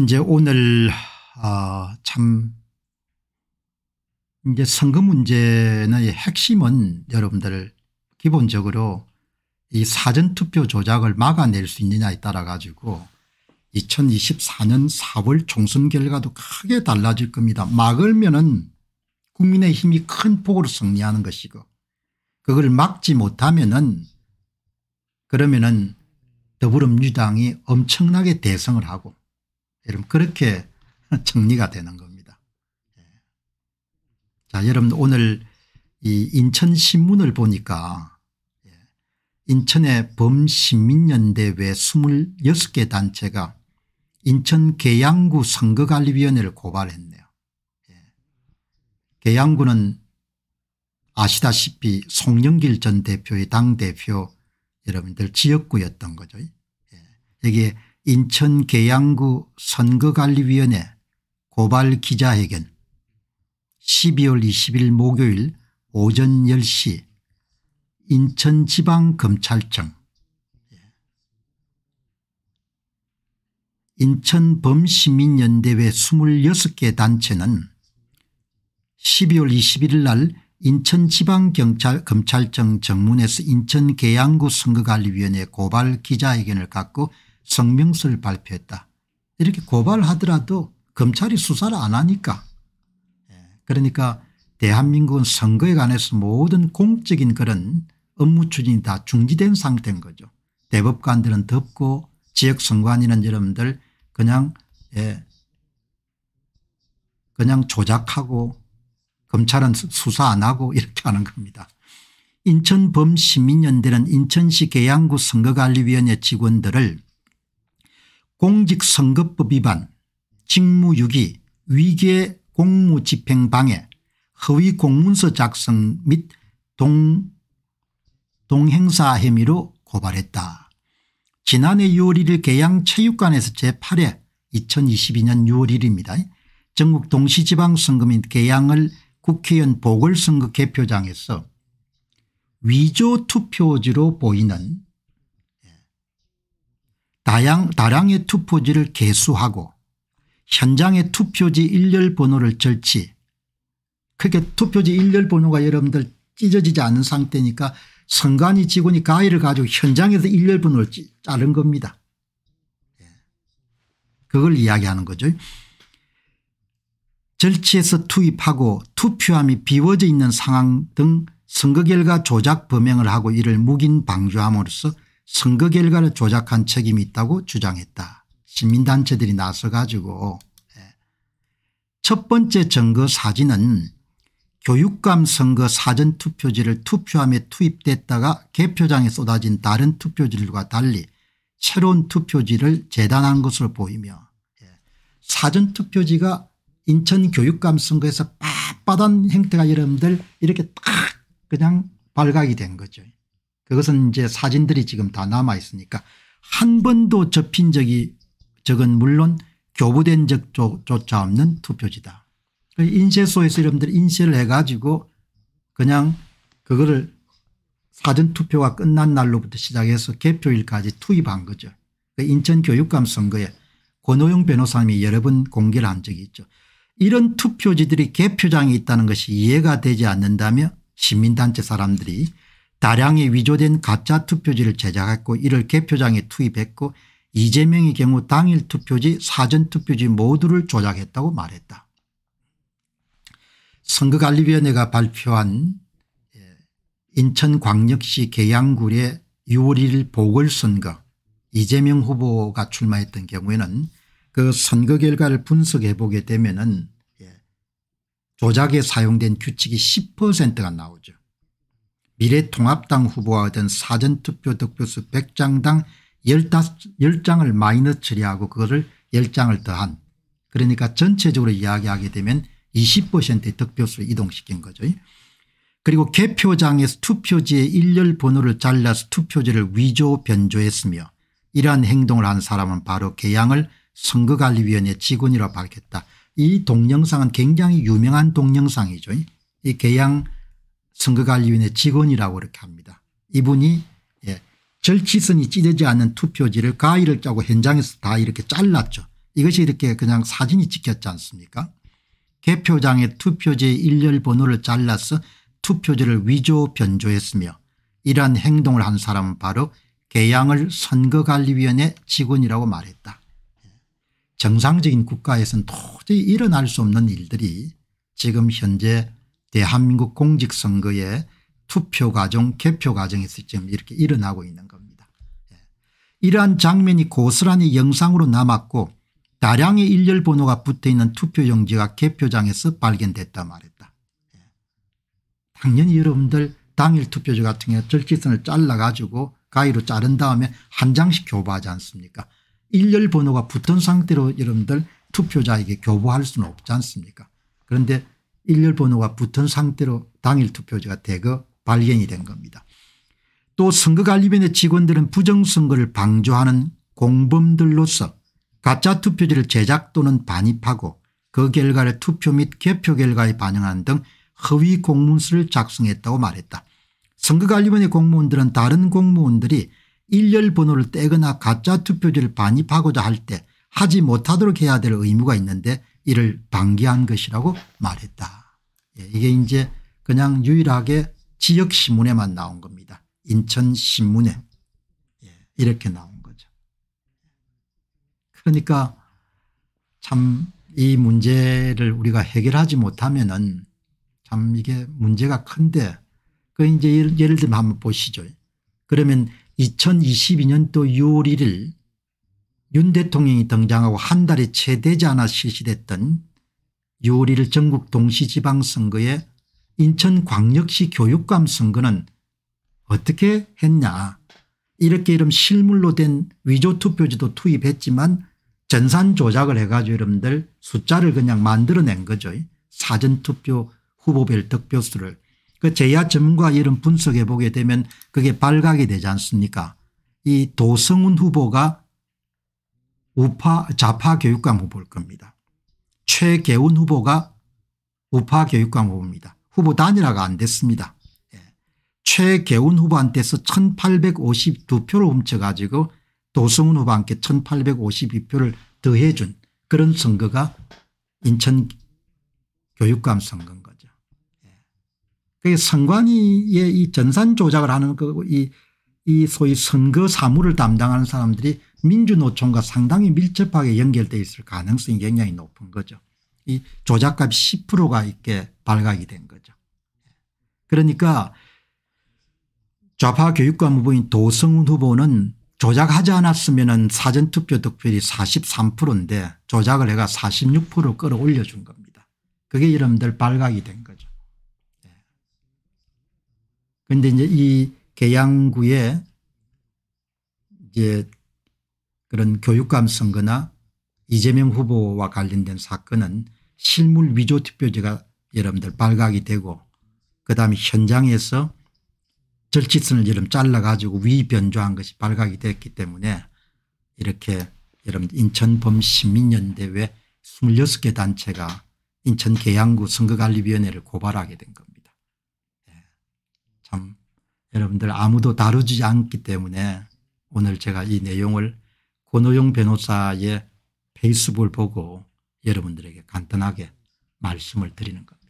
이제 오늘 아참 이제 선거 문제의 핵심은 여러분들 기본적으로 이 사전투표 조작을 막아낼 수 있느냐에 따라 가지고 2024년 4월 총선 결과도 크게 달라질 겁니다. 막으면 은 국민의 힘이 큰 폭으로 승리하는 것이고 그걸 막지 못하면 은 그러면 은 더불어민주당이 엄청나게 대성을 하고 여러분 그렇게 정리가 되는 겁니다. 예. 자 여러분 오늘 이 인천신문을 보니까 예, 인천의 범신민연대회 26개 단체가 인천 계양구 선거관리위원회를 고발했네요. 예. 계양구는 아시다시피 송영길 전 대표의 당대표 여러분들 지역구였던 거죠. 여기에 인천 계양구 선거관리위원회 고발 기자회견 12월 20일 목요일 오전 10시 인천지방검찰청 인천범시민연대회 26개 단체는 12월 21일 날 인천지방경찰 검찰청 정문에서 인천 계양구 선거관리위원회 고발 기자회견을 갖고 성명서를 발표했다. 이렇게 고발하더라도 검찰이 수사를 안 하니까 예, 그러니까 대한민국은 선거에 관해서 모든 공적인 그런 업무 추진이 다 중지된 상태인 거죠. 대법관들은 덥고 지역 선관위는 여러분들 그냥 예 그냥 조작하고 검찰은 수사 안 하고 이렇게 하는 겁니다. 인천범시민연대는 인천시 계양구 선거관리위원회 직원들을 공직선거법 위반 직무유기 위계 공무집행방해 허위 공문서 작성 및 동, 동행사 혐의로 고발했다. 지난해 6월 1일 계양체육관에서 제8회 2022년 6월 1일입니다. 전국 동시지방선거 및 계양을 국회의원 보궐선거 개표장에서 위조 투표지로 보이는 다양, 다량의 투표지를 개수하고 현장의 투표지 일렬 번호를 절치 그렇게 투표지 일렬 번호가 여러분들 찢어지지 않은 상태니까 선관위 직원이 가위를 가지고 현장에서 일렬 번호를 자른 겁니다. 예. 그걸 이야기하는 거죠. 절치해서 투입하고 투표함이 비워져 있는 상황 등 선거 결과 조작 범행을 하고 이를 묵인 방조함으로써 선거 결과를 조작한 책임이 있다고 주장했다. 시민단체들이 나서 가지고 예. 첫 번째 선거 사진은 교육감 선거 사전투표지를 투표함에 투입됐다가 개표장에 쏟아진 다른 투표지들과 달리 새로운 투표지를 재단한 것으로 보이며 예. 사전투표지가 인천교육감 선거에서 빳빳한 행태가 여러분들 이렇게 딱 그냥 발각이 된 거죠. 그것은 이제 사진들이 지금 다 남아 있으니까 한 번도 접힌 적이 적은 물론 교부된 적조차 없는 투표지다. 그 인쇄소에서 여러분들 인쇄를 해가지고 그냥 그거를 사전투표가 끝난 날로부터 시작해서 개표일까지 투입한 거죠. 그 인천교육감 선거에 권호용 변호사님이 여러 번 공개를 한 적이 있죠. 이런 투표지들이 개표장이 있다는 것이 이해가 되지 않는다며 시민단체 사람들이 다량의 위조된 가짜 투표지를 제작했고 이를 개표장에 투입했고 이재명의 경우 당일 투표지 사전 투표지 모두를 조작했다고 말했다. 선거관리위원회가 발표한 예, 인천광역시 계양구의 6월 1일 보궐선거 이재명 후보가 출마했던 경우에는 그 선거 결과를 분석해 보게 되면 예, 조작에 사용된 규칙이 10%가 나오죠. 미래통합당 후보와 된 사전투표 득표수 100장당 10장을 마이너 처리하고 그것을 10장을 더한 그러니까 전체적으로 이야기하게 되면 20%의 득표수 를 이동시킨 거죠. 그리고 개표장에서 투표지의 일렬 번호를 잘라서 투표지를 위조 변조했으며 이러한 행동을 한 사람은 바로 개양을 선거관리위원회 직원이라 고 밝혔다. 이 동영상은 굉장히 유명한 동영상이죠. 이 개양 선거관리위원회 직원이라고 이렇게 합니다. 이분이 예, 절치선이 찢어지 않는 투표지를 가위를 짜고 현장에서 다 이렇게 잘랐죠. 이것이 이렇게 그냥 사진이 찍혔지 않습니까 개표장의 투표지의 일렬 번호를 잘라서 투표지를 위조 변조했으며 이러한 행동을 한 사람은 바로 개양을 선거관리위원회 직원이라고 말했다. 정상적인 국가에서는 도저히 일어날 수 없는 일들이 지금 현재 대한민국 예, 공직선거의 투표 과정 개표 과정에서 지금 이렇게 일어나고 있는 겁니다. 예. 이러한 장면이 고스란히 영상으로 남았고 다량의 일렬 번호가 붙어있는 투표용지가 개표장에서 발견됐다 말했다. 예. 당연히 여러분들 당일 투표지 같은 경우 절지선을 잘라가지고 가위로 자른 다음에 한 장씩 교부하지 않습니까 일렬 번호가 붙은 상태로 여러분들 투표자에게 교부할 수는 없지 않습니까 그런데 일렬 번호가 붙은 상태로 당일 투표지가 대거 발견이 된 겁니다. 또 선거관리위원회 직원들은 부정선거를 방조하는 공범들로서 가짜 투표지를 제작 또는 반입하고 그 결과를 투표 및 개표 결과에 반영한 등 허위 공문서를 작성했다고 말했다. 선거관리위원회 공무원들은 다른 공무원들이 일렬 번호를 떼거나 가짜 투표지를 반입하고자 할 때 하지 못하도록 해야 될 의무가 있는데 이를 방기한 것이라고 말했다. 예, 이게 이제 그냥 유일하게 지역신문에만 나온 겁니다. 인천신문에 예, 이렇게 나온 거죠. 그러니까 참 이 문제를 우리가 해결하지 못하면 참 이게 문제가 큰데 그 이제 예를, 예를 들면 한번 보시죠. 그러면 2022년도 6월 1일 윤 대통령이 등장하고 한 달이 채 되지 않아 실시됐던 6월 1일 전국 동시지방선거에 인천광역시 교육감 선거는 어떻게 했냐 이렇게 이름 실물로 된 위조투표지도 투입했지만 전산 조작을 해가지고 여러분들 숫자를 그냥 만들어낸 거죠. 사전투표 후보별 득표수를. 그 제야 전문가 이름 분석해 보게 되면 그게 발각이 되지 않습니까 이 도성훈 후보가 우파 좌파 교육 감목볼 겁니다. 최계훈 후보가 우파 교육 과목입니다. 후보 단일화가 안 됐습니다. 예. 최계훈 후보한테서 1852표를 훔쳐가지고 도승훈 후보한테 1852표를 더해준 그런 선거가 인천 교육감 선거인 거죠. 예. 그 선관위의 이 전산 조작을 하는 그 이 이 소위 선거 사무를 담당하는 사람들이 민주노총과 상당히 밀접하게 연결되어 있을 가능성이 굉장히 높은 거죠. 이 조작값 10%가 있게 발각이 된 거죠. 그러니까 좌파 교육감 후보인 도성훈 후보는 조작하지 않았으면 사전투표 득표율이 43%인데 조작을 해가 46% 끌어올려준 겁니다. 그게 여러분들 발각이 된 거죠. 그런데 예. 이제 이 계양구에 이제 그런 교육감 선거나 이재명 후보와 관련된 사건은 실물 위조 투표제가 여러분들 발각이 되고 그다음에 현장에서 절치선을 여러분 잘라가지고 위변조한 것이 발각이 됐기 때문에 이렇게 여러분 인천범시민연대회 26개 단체가 인천 계양구 선거관리위원회를 고발하게 된 겁니다. 예. 참 여러분들 아무도 다루지 않기 때문에 오늘 제가 이 내용을 권호용 변호사의 페이스북을 보고 여러분들에게 간단하게 말씀을 드리는 것.